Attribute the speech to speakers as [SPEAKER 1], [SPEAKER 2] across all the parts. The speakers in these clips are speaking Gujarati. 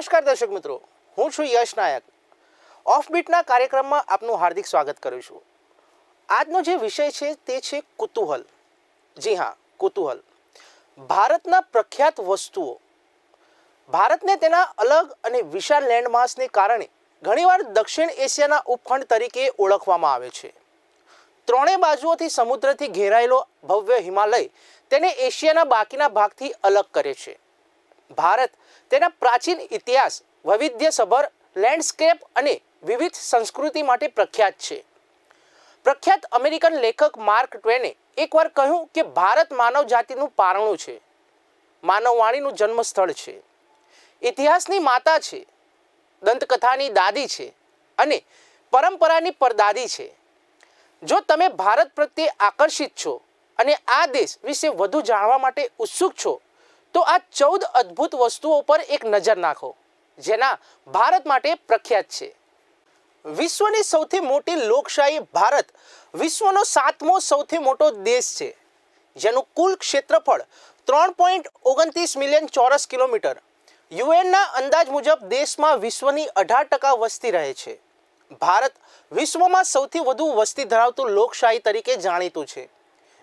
[SPEAKER 1] નમસ્કાર દર્શક મિત્રો હું છું યશ નાયક ઓફબીટના કાર્યક્રમમાં આપનું હાર્દિક સ્વાગત કરું છું આજનો જે વિષય છે તે છે કુતૂહલ જી હા કુતૂહલ ભારતના પ્રખ્યાત વસ્તુઓ ભારતને તેના અલગ અને વિશાળ લેન્ડમાર્ક્સને કારણે ઘણીવાર દક્ષિણ એશિયાના ઉપખંડ તરીકે ઓળખવામાં આવે છે ત્રણેય બાજુઓથી સમુદ્રથી ઘેરાયેલો ભવ્ય હિમાલય તેને એશિયાના બાકીના ભાગથી અલગ કરે છે ભારત તેના પ્રાચીન ઇતિહાસ વૈવિધ્યસભર લેન્ડસ્કેપ અને વિવિધ સંસ્કૃતિ માટે પ્રખ્યાત છે પ્રખ્યાત અમેરિકન લેખક માર્ક ટ્વેને એકવાર કહ્યું કે ભારત માનવ જાતિનું પારણું છે માનવવાણીનું જન્મસ્થળ છે ઇતિહાસની માતા છે દંતકથાની દાદી છે અને પરંપરાની પરદાદી છે જો તમે ભારત પ્રત્યે આકર્ષિત છો અને આ દેશ વિશે વધુ જાણવા માટે ઉત્સુક છો તો આ ચૌદ અદ્ભુત વસ્તુઓ પર એક નજર નાખો જેના ભારત માટે પ્રખ્યાત છે વિશ્વની સૌથી મોટી લોકશાહી ભારત વિશ્વનો સાતમો સૌથી મોટો દેશ છે જેનું કુલ ક્ષેત્રફળ ત્રણ પોઈન્ટ ઓગણત્રીસ મિલિયન ચોરસ કિલોમીટર યુએનના અંદાજ મુજબ દેશમાં વિશ્વની અઢાર ટકા વસ્તી રહે છે ભારત વિશ્વમાં સૌથી વધુ વસ્તી ધરાવતું લોકશાહી તરીકે જાણીતું છે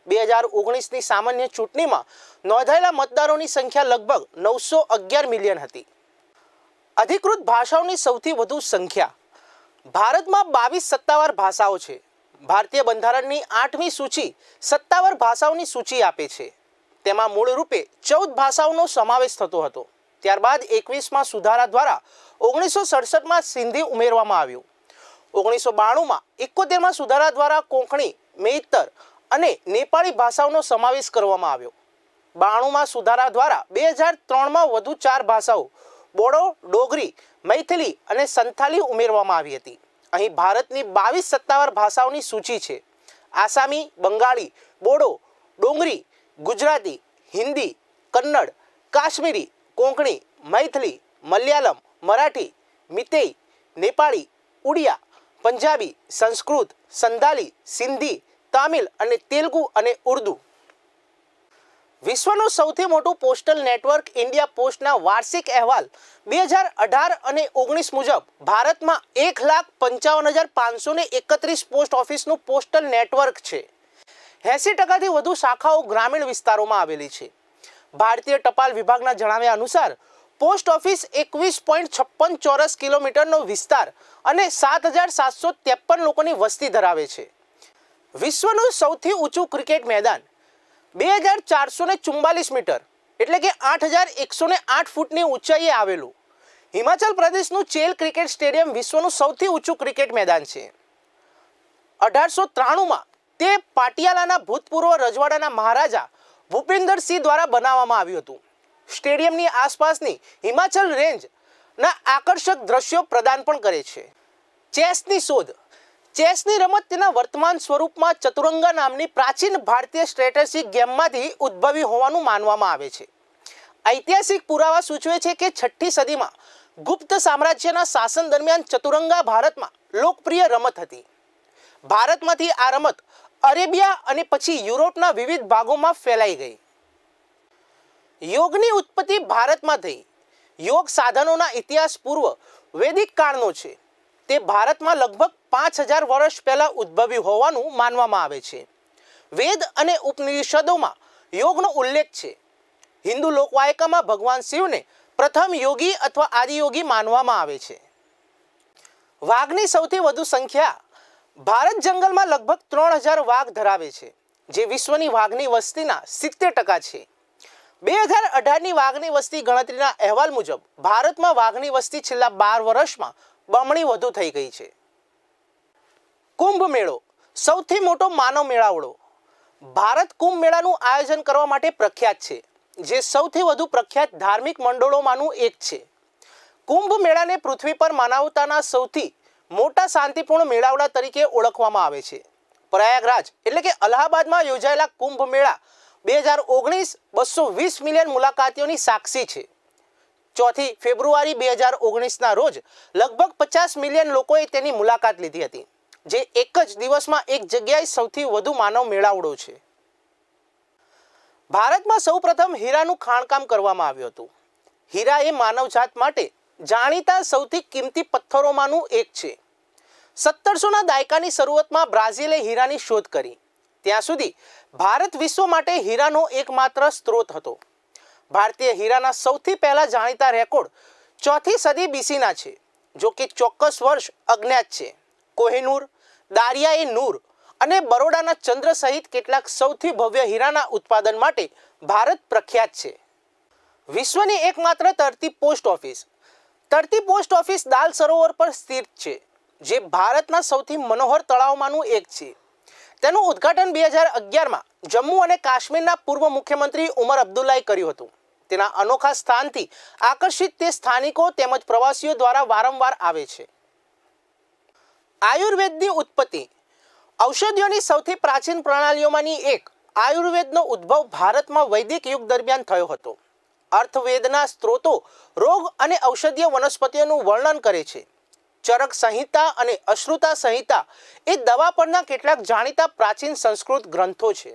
[SPEAKER 1] બે હજાર ઓગણીસની સામાન્ય ચૂંટણીમાં નોંધાયેલા મતદારોની સંખ્યા લગભગ નવસો અગિયાર મિલિયન હતી અધિકૃત ભાષાઓની સૌથી વધુ સંખ્યા ભારતમાં બાવીસ સત્તાવાર ભાષાઓ છે ભારતીય બંધારણની આઠમી સૂચિ સત્તાવાર ભાષાઓની સૂચિ આપે છે તેમાં મૂળરૂપે ચૌદ ભાષાઓનો સમાવેશ થતો હતો ત્યારબાદ એકવીસમાં સુધારા દ્વારા ઓગણીસો સડસઠમાં સિંધી ઉમેરવામાં આવ્યું ઓગણીસો બાણુંમાં એકોતેરમાં સુધારા દ્વારા કોંકણી મેઈતર અને નેપાળી ભાષાઓનો સમાવેશ કરવામાં આવ્યો બાણુંમાં સુધારા દ્વારા બે હજાર ત્રણમાં વધુ ચાર ભાષાઓ બોડો ડોગરી મૈથિલી અને સંથાલી ઉમેરવામાં આવી હતી અહીં ભારતની બાવીસ સત્તાવાર ભાષાઓની સૂચિ છે આસામી બંગાળી બોડો ડોંગરી ગુજરાતી હિન્દી કન્નડ કાશ્મીરી કોંકણી મૈથિલી મલયાલમ મરાઠી મિતેઈ નેપાળી ઉડિયા પંજાબી સંસ્કૃત સંધાલી સિંધી તામિલ અને તેલુગુ અને ઉર્દુ વિશ્વનું સૌથી મોટું પોસ્ટલ નેટવર્ક ઇન્ડિયા પોસ્ટના વાર્ષિક અહેવાલ બે હજાર અઢાર અને ઓગણીસ મુજબ ભારતમાં એક લાખ પંચાવન હજાર પાંચસો ને એકત્રીસ પોસ્ટ ઓફિસનું પોસ્ટલ નેટવર્ક છે એંસી ટકાથી વધુ શાખાઓ ગ્રામીણ વિસ્તારોમાં આવેલી છે ભારતીય ટપાલ વિભાગના જણાવ્યા અનુસાર પોસ્ટ ઓફિસ એકવીસ પોઈન્ટ છપ્પન ચોરસ કિલોમીટરનો વિસ્તાર અને સાત હજાર સાતસો ત્રેપન લોકોની વસ્તી ધરાવે છે વિશ્વનું સૌથી ઊંચું ક્રિકેટ મેદાન બે હજાર ચારસો ને ચુમ્બાલીસ મીટર એટલે કે આઠ હજાર એકસો ને આઠ ફૂટની ઊંચાઈએ આવેલું હિમાચલ પ્રદેશનું ચેલ ક્રિકેટ સ્ટેડિયમ વિશ્વનું સૌથી ઊંચું ક્રિકેટ મેદાન છે અઢારસો ત્રાણુંમાં તે પાટિયાલાના ભૂતપૂર્વ રજવાડાના મહારાજા ભૂપેન્દરસિંહ દ્વારા બનાવવામાં આવ્યું હતું સ્ટેડિયમની આસપાસની હિમાચલ રેન્જના આકર્ષક દ્રશ્યો પ્રદાન પણ કરે છે ચેસની શોધ ચેસની રમત તેના વર્તમાન સ્વરૂપમાં ચતુરંગા નામની પ્રાચીન ભારતીય સ્ટ્રેટેજી ગેમમાંથી ઉદ્ભવી હોવાનું માનવામાં આવે છે ઐતિહાસિક પુરાવા સૂચવે છે કે છઠ્ઠી સદીમાં ગુપ્ત સામ્રાજ્યના શાસન દરમિયાન ચતુરંગા ભારતમાં લોકપ્રિય રમત હતી ભારતમાંથી આ રમત અરેબિયા અને પછી યુરોપના વિવિધ ભાગોમાં ફેલાઈ ગઈ યોગની ઉત્પત્તિ ભારતમાં થઈ યોગ સાધનોના ઇતિહાસ પૂર્વ વૈદિક કાળનો છે તે ભારતમાં લગભગ પાંચ હજાર વર્ષ પહેલાં ઉદ્ભવ્યું હોવાનું માનવામાં આવે છે વેદ અને ઉપનિષદોમાં યોગનો ઉલ્લેખ છે હિન્દુ લોકવાયકામાં ભગવાન શિવને પ્રથમ યોગી અથવા આદિયોગી માનવામાં આવે છે વાઘની સૌથી વધુ સંખ્યા ભારત જંગલમાં લગભગ ત્રણ હજાર વાઘ ધરાવે છે જે વિશ્વની વાઘની વસ્તીના સિત્તેર ટકા છે બે હજાર અઢારની વાઘની વસ્તી ગણતરીના અહેવાલ મુજબ ભારતમાં વાઘની વસ્તી છેલ્લા બાર વર્ષમાં બમણી વધુ થઈ ગઈ છે કુંભ મેળો સૌથી મોટો માનવ મેળાવડો ભારત કુંભ મેળાનું આયોજન કરવા માટે પ્રખ્યાત છે જે સૌથી વધુ પ્રખ્યાત ધાર્મિક મંડળોમાંનું એક છે કુંભ મેળાને પૃથ્વી પર માનવતાના સૌથી મોટા શાંતિપૂર્ણ મેળાવડા તરીકે ઓળખવામાં આવે છે પ્રયાગરાજ એટલે કે અલ્હાબાદમાં યોજાયેલા કુંભ મેળા બે હજાર ઓગણીસ બસો વીસ મિલિયન મુલાકાતીઓની સાક્ષી છે ચોથી ફેબ્રુઆરી બે હજાર ઓગણીસના રોજ લગભગ પચાસ મિલિયન લોકોએ તેની મુલાકાત લીધી હતી જે એક જ દિવસમાં એક જગ્યાએ સૌથી વધુ માનવ મેળાવડો છે ભારતમાં સૌપ્રથમ હીરાનું ખાણકામ કરવામાં આવ્યું હતું હીરા એ માનવજાત માટે જાણીતા સૌથી કિંમતી પથ્થરોમાંનું એક છે સત્તરસોના દાયકાની શરૂઆતમાં બ્રાઝિલે હીરાની શોધ કરી ત્યાં સુધી ભારત વિશ્વ માટે હીરાનો એકમાત્ર સ્ત્રોત હતો ભારતીય હીરાના સૌથી પહેલા જાણીતા રેકોર્ડ ચોથી સદી બીસીના છે જો કે ચોક્કસ વર્ષ અજ્ઞાત છે કોહિનૂર દારિયાએ નૂર અને બરોડાના ચંદ્ર સહિત કેટલાક સૌથી ભવ્ય હીરાના ઉત્પાદન માટે ભારત પ્રખ્યાત છે વિશ્વની એકમાત્ર તરતી પોસ્ટ ઓફિસ તરતી પોસ્ટ ઓફિસ દાલ સરોવર પર સ્થિત છે જે ભારતના સૌથી મનોહર તળાવમાંનું એક છે તેનું ઉદ્ઘાટન બે હજાર અગિયારમાં જમ્મુ અને કાશ્મીરના પૂર્વ મુખ્યમંત્રી ઉમર અબ્દુલ્લાએ કર્યું હતું તેના અનોખા સ્થાનથી આકર્ષિત તે સ્થાનિકો તેમજ પ્રવાસીઓ દ્વારા વારંવાર આવે છે આયુર્વેદની ઉત્પત્તિ ઔષધિઓની સૌથી પ્રાચીન પ્રણાલીઓમાંની એક આયુર્વેદનો ઉદ્ભવ ભારતમાં વૈદિક યુગ દરમિયાન થયો હતો અર્થવેદના સ્ત્રોતો રોગ અને ઔષધીય વનસ્પતિઓનું વર્ણન કરે છે ચરક સંહિતા અને અશ્રુતા સંહિતા એ દવા પરના કેટલાક જાણીતા પ્રાચીન સંસ્કૃત ગ્રંથો છે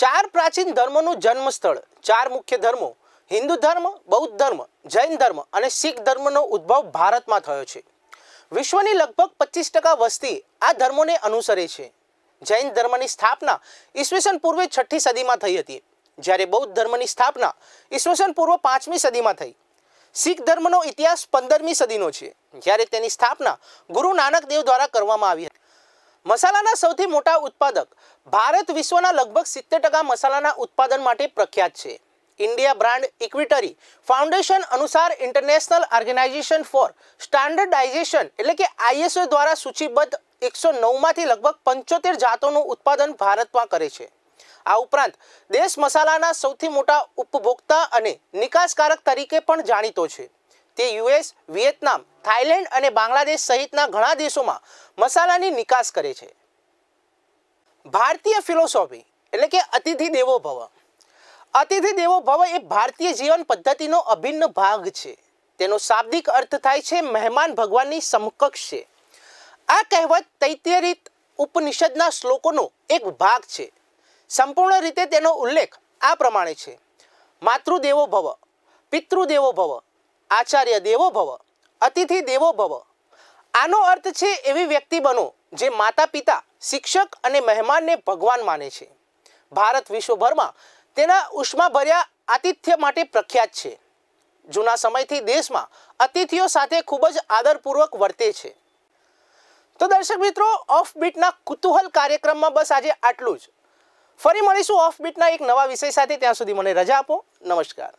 [SPEAKER 1] ચાર પ્રાચીન ધર્મોનું જન્મસ્થળ ચાર મુખ્ય ધર્મો હિન્દુ ધર્મ બૌદ્ધ ધર્મ જૈન ધર્મ અને શીખ ધર્મનો ઉદ્ભવ ભારતમાં થયો છે વિશ્વની લગભગ પચીસ ટકા વસ્તી આ ધર્મોને અનુસરે છે જૈન ધર્મની સ્થાપના ઈસવીસન પૂર્વે છઠ્ઠી સદીમાં થઈ હતી જ્યારે બૌદ્ધ ધર્મની સ્થાપના ઈસવીસન પૂર્વ પાંચમી સદીમાં થઈ શીખ ધર્મનો ઇતિહાસ પંદરમી સદીનો છે જ્યારે તેની સ્થાપના ગુરુ નાનક દેવ દ્વારા કરવામાં આવી હતી મસાલાના સૌથી મોટા ઉત્પાદક ભારત વિશ્વના લગભગ સિત્તેર ટકા મસાલાના ઉત્પાદન માટે પ્રખ્યાત છે ઇન્ડિયા બ્રાન્ડ ઇક્વિટરી ફાઉન્ડેશન અનુસાર ઇન્ટરનેશનલ ઓર્ગેનાઇઝેશન ફોર સ્ટાન્ડર્ડાઇઝેશન એટલે કે આઈએસઓ દ્વારા સૂચિબદ્ધ એકસો નવમાંથી લગભગ પંચોતેર જાતોનું ઉત્પાદન ભારતમાં કરે છે આ ઉપરાંત દેશ મસાલાના સૌથી મોટા ઉપભોક્તા અને નિકાસકારક તરીકે પણ જાણીતો છે તે યુએસ વિયેતનામ થાઇલેન્ડ અને બાંગ્લાદેશ સહિતના ઘણા દેશોમાં મસાલાની નિકાસ કરે છે ભારતીય ફિલોસોફી એટલે કે અતિથિ દેવો ભવ અતિથિ દેવો ભવ એ ભારતીય જીવન પદ્ધતિનો અભિન્ન ભાગ છે તેનો શાબ્દિક અર્થ થાય છે મહેમાન ભગવાનની સમકક્ષ છે આ કહેવત તૈત્યરીત ઉપનિષદના શ્લોકોનો એક ભાગ છે સંપૂર્ણ રીતે તેનો ઉલ્લેખ આ પ્રમાણે છે માતૃદેવો ભવ પિતૃદેવો ભવ આચાર્ય દેવો ભવ અતિથિ દેવો ભવ આનો અર્થ છે એવી વ્યક્તિ બનો જે માતા પિતા શિક્ષક અને મહેમાનને ભગવાન માને છે ભારત વિશ્વભરમાં તેના ઉષ્માભર્યા આતિથ્ય માટે પ્રખ્યાત છે જૂના સમયથી દેશમાં અતિથિઓ સાથે ખૂબ જ આદરપૂર્વક વર્તે છે તો દર્શક મિત્રો ઓફ બીટના કુતૂહલ કાર્યક્રમમાં બસ આજે આટલું જ ફરી મળીશું ઓફ બીટના એક નવા વિષય સાથે ત્યાં સુધી મને રજા આપો નમસ્કાર